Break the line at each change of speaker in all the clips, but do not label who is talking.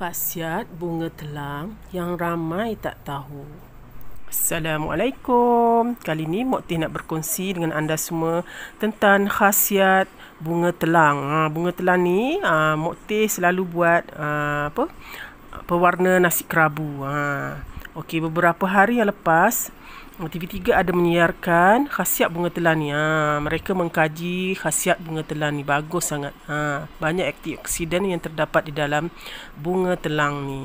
khasiat bunga telang yang ramai tak tahu. Assalamualaikum. Kali ini Mokti nak berkongsi dengan anda semua tentang khasiat bunga telang. Ha, bunga telang ni ha, Mokti selalu buat ha, apa? pewarna nasi kerabu. Ha. Okey, beberapa hari yang lepas, TV3 ada menyiarkan khasiat bunga telan ni. Ha, mereka mengkaji khasiat bunga telan ni. Bagus sangat. Ha, banyak antioksidan yang terdapat di dalam bunga telang ni.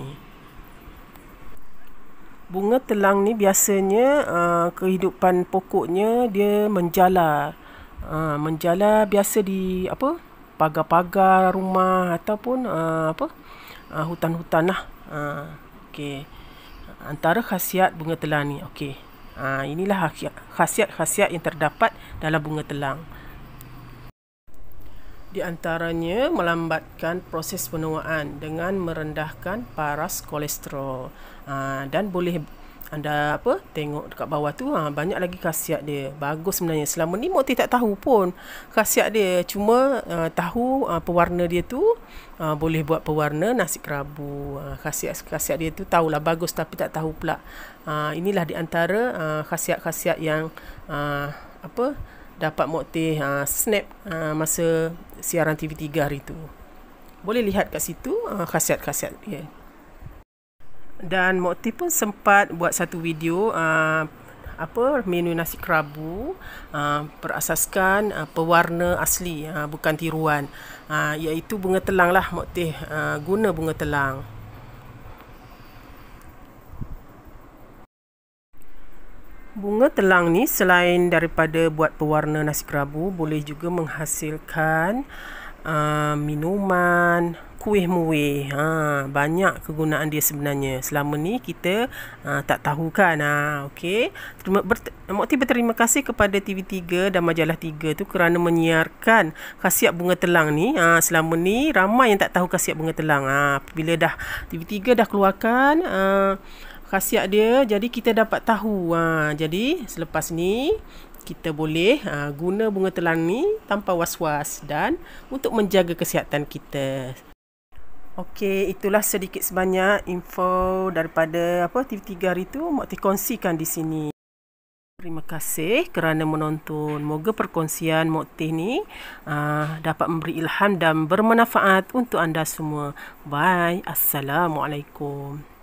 Bunga telang ni biasanya ha, kehidupan pokoknya dia menjala. Ha, menjala biasa di apa? Pagar-pagar rumah ataupun ha, apa? Ha, hutan-hutan lah. Ha, Okey antara khasiat bunga telang ni okey ha, inilah khasiat-khasiat yang terdapat dalam bunga telang di antaranya melambatkan proses penuaan dengan merendahkan paras kolesterol ha, dan boleh anda apa tengok dekat bawah tu ha, banyak lagi khasiat dia bagus sebenarnya selama ni Mokti tak tahu pun khasiat dia cuma uh, tahu uh, pewarna dia tu uh, boleh buat pewarna nasi kerabu uh, khasiat khasiat dia tu tahulah bagus tapi tak tahu pula uh, inilah di antara uh, khasiat-khasiat yang uh, apa dapat Mokti uh, snap uh, masa siaran TV3 hari tu boleh lihat kat situ uh, khasiat-khasiat dia yeah dan Mokti pun sempat buat satu video uh, apa menu nasi kerabu uh, berasaskan uh, pewarna asli uh, bukan tiruan uh, iaitu bunga telang lah Mokti uh, guna bunga telang Bunga telang ni selain daripada buat pewarna nasi kerabu boleh juga menghasilkan uh, Ah, minuman kuih muih ha banyak kegunaan dia sebenarnya selama ni kita ha, tak tahu kan ha okey terima ber, mokti berterima kasih kepada TV3 dan majalah 3 tu kerana menyiarkan khasiat bunga telang ni ha selama ni ramai yang tak tahu khasiat bunga telang ha bila dah TV3 dah keluarkan ha, khasiat dia jadi kita dapat tahu ha, jadi selepas ni kita boleh ha, guna bunga telang ni tanpa was-was dan untuk menjaga kesihatan kita Okey, itulah sedikit sebanyak info daripada apa TV3 hari tu mak kongsikan di sini. Terima kasih kerana menonton. Moga perkongsian Mokteh ni uh, dapat memberi ilham dan bermanfaat untuk anda semua. Bye. Assalamualaikum.